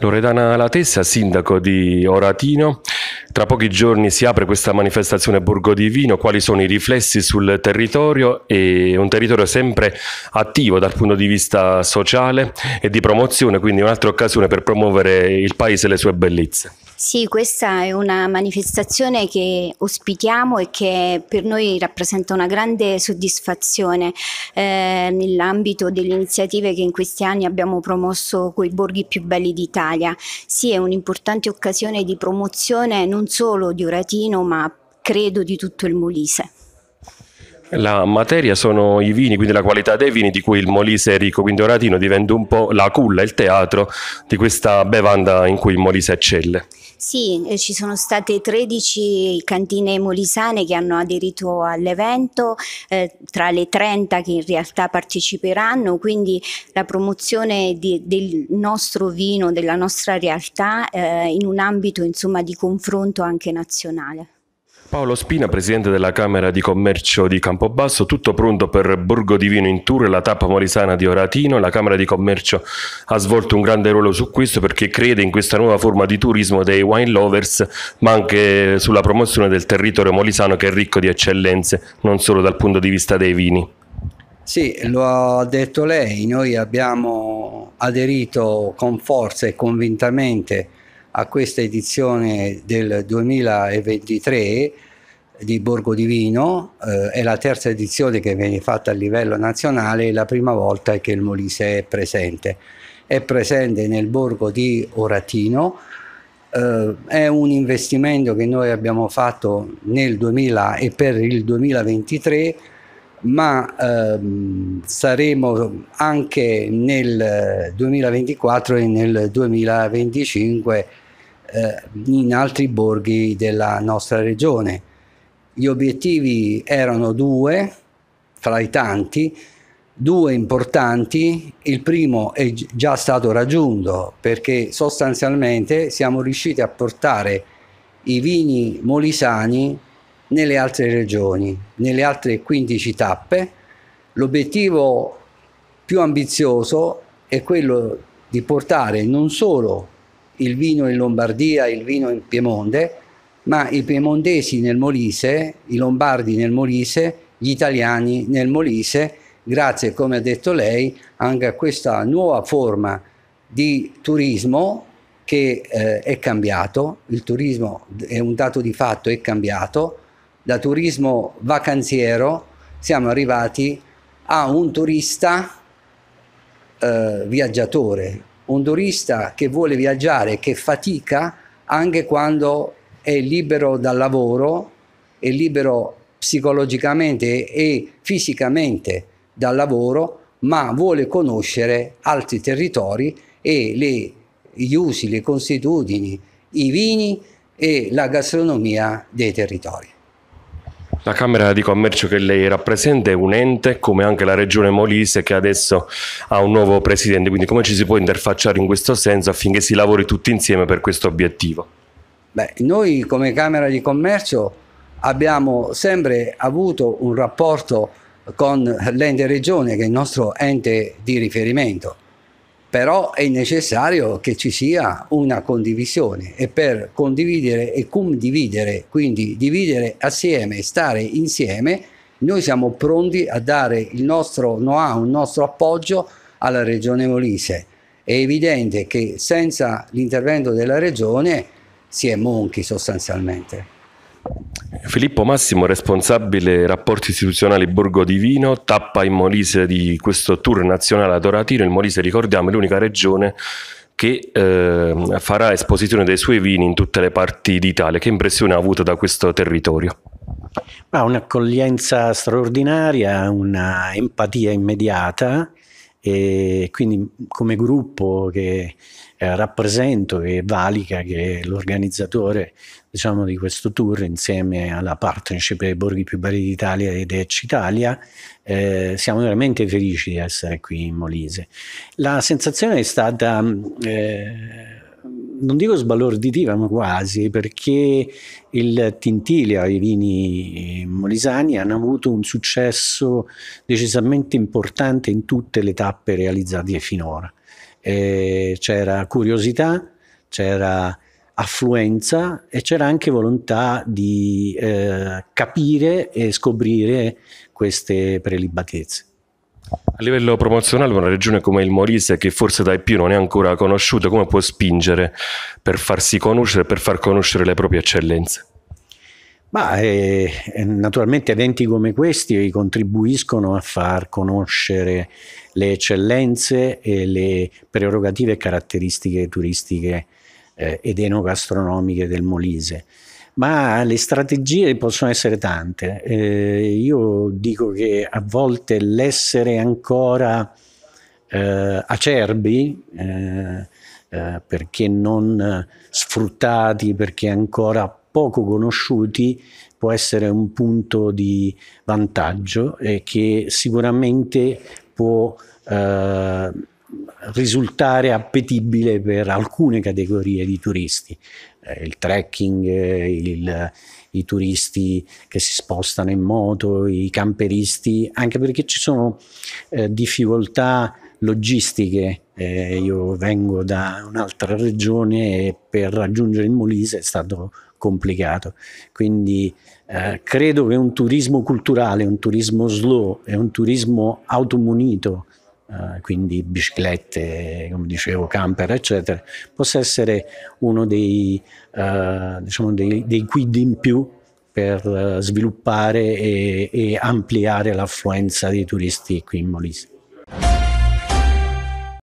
Loredana Latessa, sindaco di Oratino. Tra pochi giorni si apre questa manifestazione Borgo Divino, quali sono i riflessi sul territorio È un territorio sempre attivo dal punto di vista sociale e di promozione, quindi un'altra occasione per promuovere il paese e le sue bellezze. Sì, questa è una manifestazione che ospitiamo e che per noi rappresenta una grande soddisfazione eh, nell'ambito delle iniziative che in questi anni abbiamo promosso con i borghi più belli d'Italia. Sì, è un'importante occasione di promozione non solo di Oratino, ma credo di tutto il Molise. La materia sono i vini, quindi la qualità dei vini di cui il Molise è ricco, quindi Oratino diventa un po' la culla, il teatro di questa bevanda in cui il Molise eccelle. Sì, eh, ci sono state 13 cantine molisane che hanno aderito all'evento, eh, tra le 30 che in realtà parteciperanno, quindi la promozione di, del nostro vino, della nostra realtà eh, in un ambito insomma, di confronto anche nazionale. Paolo Spina, presidente della Camera di Commercio di Campobasso, tutto pronto per Borgo Divino in Tour, e la tappa morisana di Oratino. La Camera di Commercio ha svolto un grande ruolo su questo perché crede in questa nuova forma di turismo dei wine lovers, ma anche sulla promozione del territorio molisano che è ricco di eccellenze, non solo dal punto di vista dei vini. Sì, lo ha detto lei, noi abbiamo aderito con forza e convintamente a questa edizione del 2023 di Borgo Divino, eh, è la terza edizione che viene fatta a livello nazionale, la prima volta che il Molise è presente. È presente nel borgo di Oratino, eh, è un investimento che noi abbiamo fatto nel 2000 e per il 2023 ma ehm, saremo anche nel 2024 e nel 2025 eh, in altri borghi della nostra regione. Gli obiettivi erano due, fra i tanti, due importanti, il primo è già stato raggiunto perché sostanzialmente siamo riusciti a portare i vini molisani nelle altre regioni, nelle altre 15 tappe. L'obiettivo più ambizioso è quello di portare non solo il vino in Lombardia, il vino in Piemonte, ma i piemontesi nel Molise, i lombardi nel Molise, gli italiani nel Molise, grazie, come ha detto lei, anche a questa nuova forma di turismo che eh, è cambiato, il turismo è un dato di fatto, è cambiato, da turismo vacanziero siamo arrivati a un turista eh, viaggiatore, un turista che vuole viaggiare, che fatica anche quando è libero dal lavoro, è libero psicologicamente e fisicamente dal lavoro, ma vuole conoscere altri territori e le, gli usi, le consuetudini, i vini e la gastronomia dei territori. La Camera di Commercio che lei rappresenta è un ente come anche la Regione Molise che adesso ha un nuovo presidente, quindi come ci si può interfacciare in questo senso affinché si lavori tutti insieme per questo obiettivo? Beh, noi come Camera di Commercio abbiamo sempre avuto un rapporto con l'ente regione che è il nostro ente di riferimento però è necessario che ci sia una condivisione e per condividere e condividere, quindi dividere assieme, stare insieme, noi siamo pronti a dare il nostro know-how, il nostro appoggio alla Regione Molise. È evidente che senza l'intervento della Regione si è monchi sostanzialmente. Filippo Massimo, responsabile rapporti istituzionali Borgo Divino, tappa in Molise di questo tour nazionale ad Oratino. Il Molise, ricordiamo, è l'unica regione che eh, farà esposizione dei suoi vini in tutte le parti d'Italia. Che impressione ha avuto da questo territorio? Ha un'accoglienza straordinaria, una empatia immediata e quindi mm, come gruppo che eh, rappresento e Valica che è l'organizzatore diciamo, di questo tour insieme alla partnership dei borghi più belli d'Italia ed Eccitalia eh, siamo veramente felici di essere qui in Molise la sensazione è stata mm, eh, non dico sbalorditiva, ma quasi, perché il Tintilia, i vini molisani hanno avuto un successo decisamente importante in tutte le tappe realizzate finora. E c'era curiosità, c'era affluenza e c'era anche volontà di eh, capire e scoprire queste prelibatezze. A livello promozionale una regione come il Molise, che forse dai più non è ancora conosciuta, come può spingere per farsi conoscere, per far conoscere le proprie eccellenze? Ma eh, naturalmente eventi come questi contribuiscono a far conoscere le eccellenze e le prerogative e caratteristiche turistiche eh, ed enogastronomiche del Molise. Ma le strategie possono essere tante. Eh, io dico che a volte l'essere ancora eh, acerbi, eh, eh, perché non sfruttati, perché ancora poco conosciuti, può essere un punto di vantaggio e che sicuramente può eh, risultare appetibile per alcune categorie di turisti. Eh, il trekking, eh, il, i turisti che si spostano in moto, i camperisti, anche perché ci sono eh, difficoltà logistiche. Eh, io vengo da un'altra regione e per raggiungere il Molise è stato complicato. Quindi eh, credo che un turismo culturale, un turismo slow e un turismo automunito eh, quindi biciclette, come dicevo, camper, eccetera, possa essere uno dei, eh, diciamo dei, dei guidi in più per eh, sviluppare e, e ampliare l'affluenza dei turisti qui in Molise.